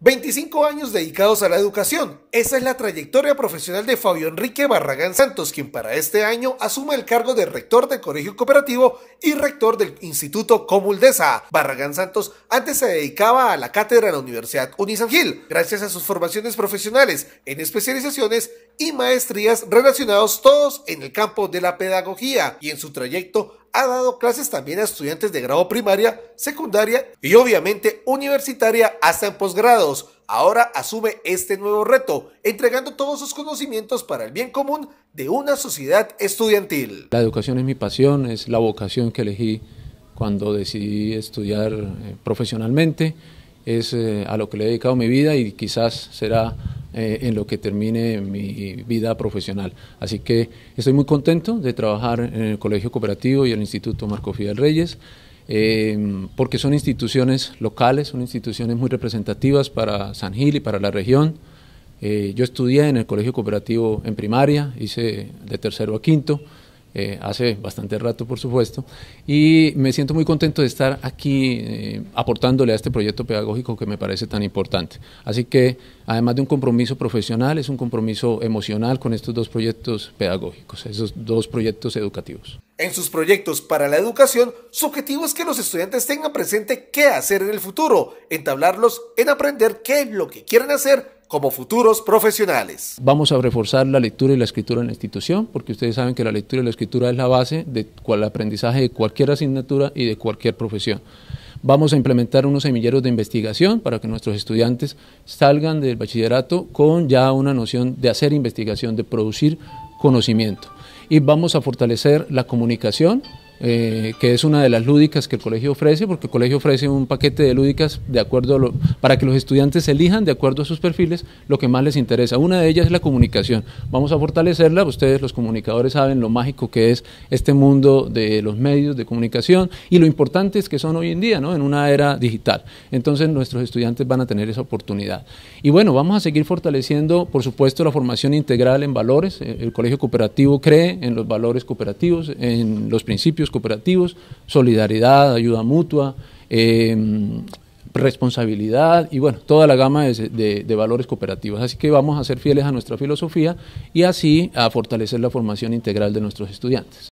25 años dedicados a la educación. Esa es la trayectoria profesional de Fabio Enrique Barragán Santos, quien para este año asume el cargo de rector del Colegio Cooperativo y rector del Instituto Comuldesa. Barragán Santos antes se dedicaba a la cátedra en la Universidad Unisangil, gracias a sus formaciones profesionales en especializaciones y maestrías relacionados todos en el campo de la pedagogía y en su trayecto ha dado clases también a estudiantes de grado primaria, secundaria y obviamente universitaria hasta en posgrados. Ahora asume este nuevo reto, entregando todos sus conocimientos para el bien común de una sociedad estudiantil. La educación es mi pasión, es la vocación que elegí cuando decidí estudiar eh, profesionalmente, es eh, a lo que le he dedicado mi vida y quizás será eh, en lo que termine mi vida profesional. Así que estoy muy contento de trabajar en el Colegio Cooperativo y el Instituto Marco Fidel Reyes. Eh, porque son instituciones locales, son instituciones muy representativas para San Gil y para la región. Eh, yo estudié en el colegio cooperativo en primaria, hice de tercero a quinto, eh, hace bastante rato, por supuesto, y me siento muy contento de estar aquí eh, aportándole a este proyecto pedagógico que me parece tan importante. Así que, además de un compromiso profesional, es un compromiso emocional con estos dos proyectos pedagógicos, esos dos proyectos educativos. En sus proyectos para la educación, su objetivo es que los estudiantes tengan presente qué hacer en el futuro, entablarlos en aprender qué es lo que quieren hacer como futuros profesionales. Vamos a reforzar la lectura y la escritura en la institución, porque ustedes saben que la lectura y la escritura es la base del cual aprendizaje de cualquier asignatura y de cualquier profesión. Vamos a implementar unos semilleros de investigación para que nuestros estudiantes salgan del bachillerato con ya una noción de hacer investigación, de producir conocimiento. Y vamos a fortalecer la comunicación eh, que es una de las lúdicas que el colegio ofrece, porque el colegio ofrece un paquete de lúdicas de acuerdo para que los estudiantes elijan de acuerdo a sus perfiles lo que más les interesa. Una de ellas es la comunicación. Vamos a fortalecerla, ustedes los comunicadores saben lo mágico que es este mundo de los medios de comunicación y lo importante es que son hoy en día, ¿no? En una era digital. Entonces nuestros estudiantes van a tener esa oportunidad. Y bueno, vamos a seguir fortaleciendo, por supuesto, la formación integral en valores. El colegio cooperativo cree en los valores cooperativos, en los principios cooperativos, solidaridad, ayuda mutua, eh, responsabilidad y bueno, toda la gama de, valores cooperativos. Así que vamos a ser fieles a nuestra filosofía y así a fortalecer la formación integral de nuestros estudiantes.